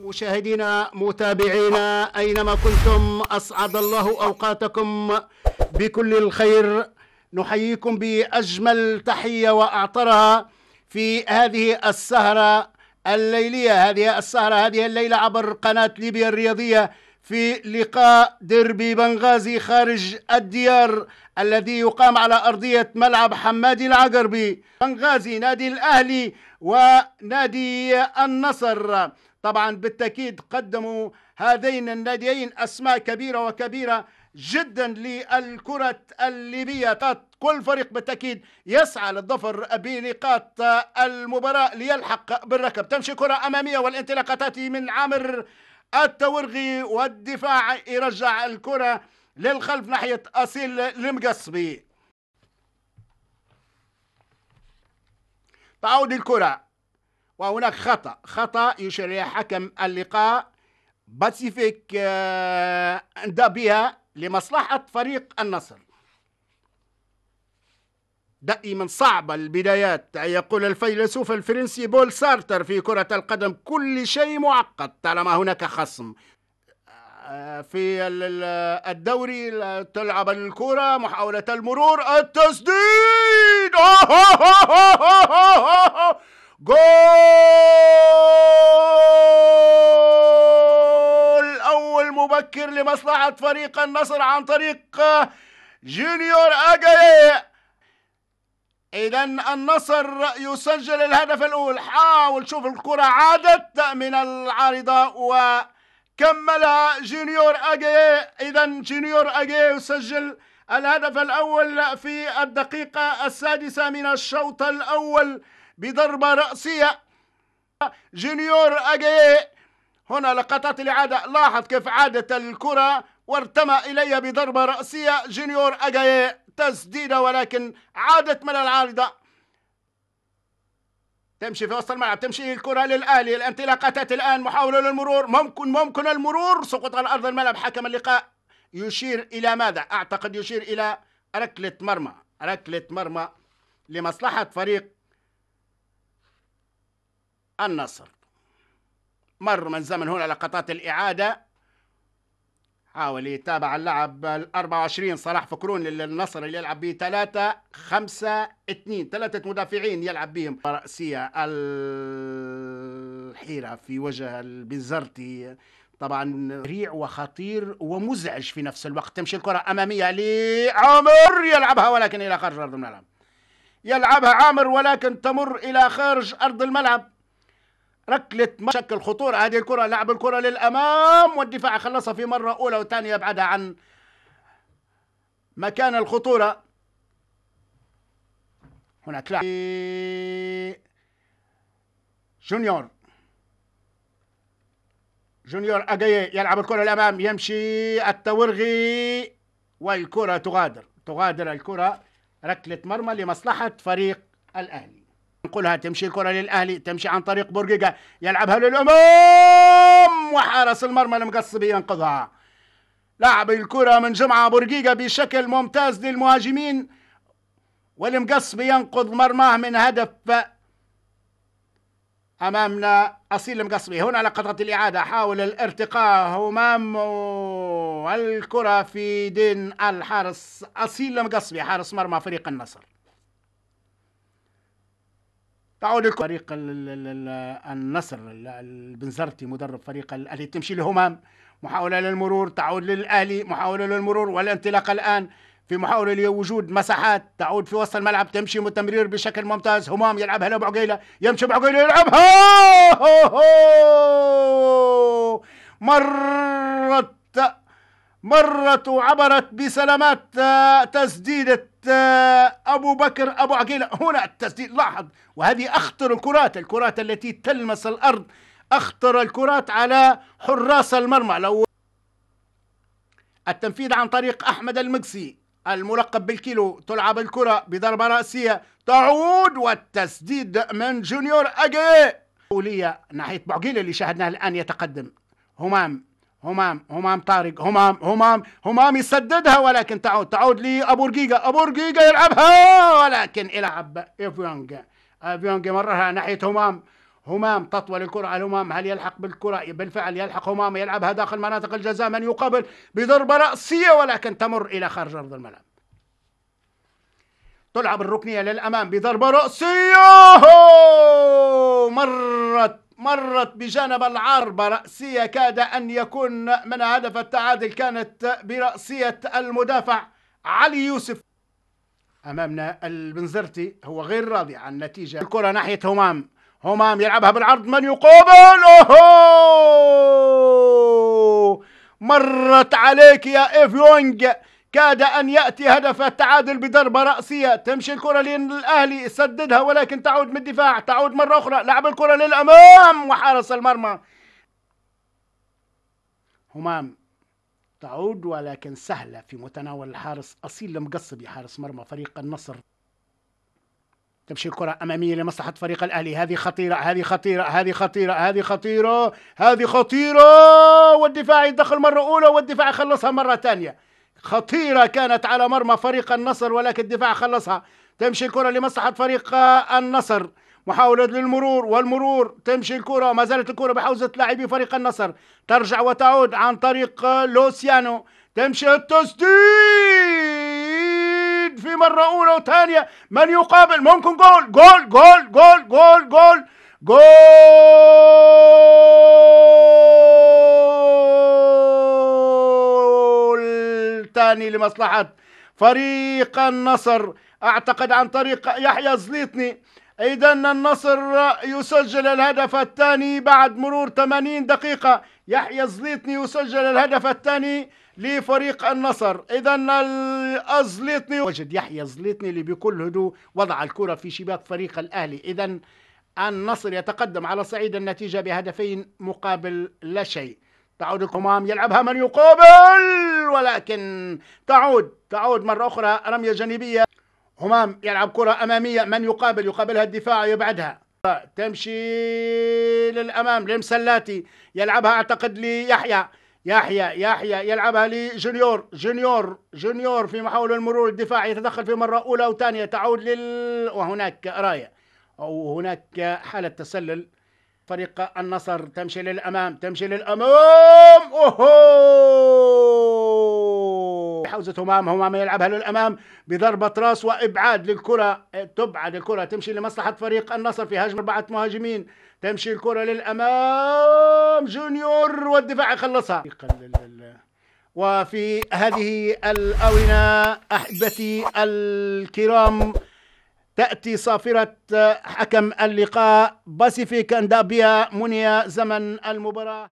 مشاهدينا متابعينا أينما كنتم أسعد الله أوقاتكم بكل الخير نحييكم بأجمل تحية وأعطرها في هذه السهرة الليلية هذه السهرة هذه الليلة عبر قناة ليبيا الرياضية في لقاء ديربي بنغازي خارج الديار الذي يقام على أرضية ملعب حمادي العقربي بنغازي نادي الأهلي ونادي النصر طبعا بالتأكيد قدموا هذين الناديين أسماء كبيرة وكبيرة جدا للكرة الليبية كل فريق بالتأكيد يسعى للظفر بنقاط المباراة ليلحق بالركب تمشي كرة أمامية تاتي من عامر التورغي والدفاع يرجع الكرة للخلف ناحية أصيل المقصبي تعود الكرة وهناك خطأ خطأ يشير الى حكم اللقاء باسيفيك أندى بها لمصلحة فريق النصر دائما صعبة البدايات يقول الفيلسوف الفرنسي بول سارتر في كرة القدم كل شيء معقد طالما هناك خصم في الدوري تلعب الكرة محاولة المرور التسديد جول اول مبكر لمصلحه فريق النصر عن طريق جونيور اجاي اذا النصر يسجل الهدف الاول حاول شوف الكره عادت من العارضه وكملها جونيور اجاي اذا جونيور اجاي يسجل الهدف الاول في الدقيقه السادسه من الشوط الاول بضربة رأسية جونيور أجاي هنا لقطات الإعادة لاحظ كيف عادت الكرة وارتمى إلي بضربة رأسية جونيور أجاي تسديدة ولكن عادت من العارضة تمشي في وسط الملعب تمشي الكرة للأهلي الانطلاقات الآن محاولة للمرور ممكن ممكن المرور سقوط على أرض الملعب حكم اللقاء يشير إلى ماذا أعتقد يشير إلى ركلة مرمى ركلة مرمى لمصلحة فريق النصر مر من زمن هنا لقطات الإعادة حاول يتابع اللعب ال 24 صلاح فكرون للنصر اللي يلعب به 3 5 2 ثلاثة مدافعين يلعب بهم رأسية الحيرة في وجه البنزرتي طبعا سريع وخطير ومزعج في نفس الوقت تمشي الكرة أمامية لعمر يلعبها ولكن إلى خارج أرض الملعب يلعبها عامر ولكن تمر إلى خارج أرض الملعب ركلة شكل خطورة هذه الكرة لعب الكرة للأمام والدفاع خلصها في مرة أولى وثانية ابعدها عن مكان الخطورة هناك لاعب جونيور جونيور أجاي يلعب الكرة للامام يمشي التورغي والكرة تغادر تغادر الكرة ركلة مرمى لمصلحة فريق الأهلي ينقلها تمشي الكرة للأهلي تمشي عن طريق بورقيقة يلعبها للأمام وحارس المرمى المقصبي ينقذها لعب الكرة من جمعة بورقيقة بشكل ممتاز للمهاجمين والمقصبي ينقذ مرماه من هدف أمامنا أصيل المقصبي هنا على قطرة الإعادة حاول الارتقاء همام والكرة في دين الحارس أصيل المقصبي حارس مرمى فريق النصر تعود فريق النصر البنزرتي مدرب فريق الاهلي تمشي لهمام محاوله للمرور تعود للاهلي محاوله للمرور والانطلاق الان في محاولة لوجود مساحات تعود في وسط الملعب تمشي متمرير بشكل ممتاز همام يلعبها لبعقيلة يمشي بعقيلة يلعبها مرت مرت وعبرت بسلامات آه، تسديدة آه، أبو بكر أبو عقيلة هنا التسديد لاحظ وهذه أخطر الكرات الكرات التي تلمس الأرض أخطر الكرات على حراس المرمى لو التنفيذ عن طريق أحمد المقسي الملقب بالكيلو تلعب الكرة بضربة رأسية تعود والتسديد من جونيور أجي ناحية بعقيلة اللي شاهدناه الآن يتقدم همام همام همام طارق همام همام همام يسددها ولكن تعود تعود لي ابو رقيقه ابو رقيقه يلعبها ولكن يلعب افيونج افيونج مرها ناحيه همام همام تطول الكرة على همام هل يلحق بالكرة بالفعل يلحق همام يلعبها داخل مناطق الجزاء من يقابل بضربة رأسية ولكن تمر إلى خارج أرض الملعب تلعب الركنية للأمام بضربة رأسية مرت مرت بجانب العارضة رأسية كاد أن يكون من هدف التعادل كانت برأسية المدافع علي يوسف أمامنا البنزرتي هو غير راضي عن النتيجة الكرة ناحية همام همام يلعبها بالعرض من يقابل أوهو مرت عليك يا إيف يونج كاد أن يأتي هدف التعادل بضربة رأسية تمشي الكرة للأهلي سددها ولكن تعود من الدفاع تعود مرة أخرى لعب الكرة للأمام وحارس المرمى همام تعود ولكن سهلة في متناول الحارس أصيل المقصبي حارس مرمى فريق النصر تمشي الكرة أمامية لمصلحة فريق الأهلي هذه خطيرة هذه خطيرة هذه خطيرة هذه خطيرة هذه خطيرة والدفاع يدخل مرة أولى والدفاع يخلصها مرة ثانية خطيرة كانت على مرمى فريق النصر ولكن الدفاع خلصها تمشي الكرة لمصلحة فريق آه، النصر محاولة للمرور والمرور تمشي الكرة ما زالت الكرة بحوزة لاعبي فريق النصر ترجع وتعود عن طريق آه، لوسيانو تمشي التسديد في مرة أولى وثانية من يقابل ممكن جول جول جول جول جول جول جول, جول الثاني لمصلحة فريق النصر أعتقد عن طريق يحيى زليطني إذا النصر يسجل الهدف الثاني بعد مرور 80 دقيقة يحيى زليطني يسجل الهدف الثاني لفريق النصر إذا الزليطني وجد يحيى زليطني اللي بكل هدوء وضع الكرة في شباك فريق الأهلي إذا النصر يتقدم على صعيد النتيجة بهدفين مقابل لا شيء تعود القمام يلعبها من يقابل ولكن تعود تعود مرة أخرى رمية جانبية همام يلعب كرة أمامية من يقابل يقابلها الدفاع يبعدها تمشي للأمام لمسلاتي يلعبها أعتقد ليحيى يحيى يحيى يلعبها لجونيور جونيور جونيور في محاولة المرور الدفاعي يتدخل في مرة أولى وثانية تعود لل وهناك راية أو هناك حالة تسلل فريق النصر تمشي للأمام تمشي للأمام أوهو حوزه همام همام يلعبها للامام بضربه راس وابعاد للكره تبعد الكره تمشي لمصلحه فريق النصر في هجم اربعه مهاجمين تمشي الكره للامام جونيور والدفاع يخلصها وفي هذه الاونه احبتي الكرام تأتي صافرة حكم اللقاء باسيفيك أندابيا منيا زمن المباراة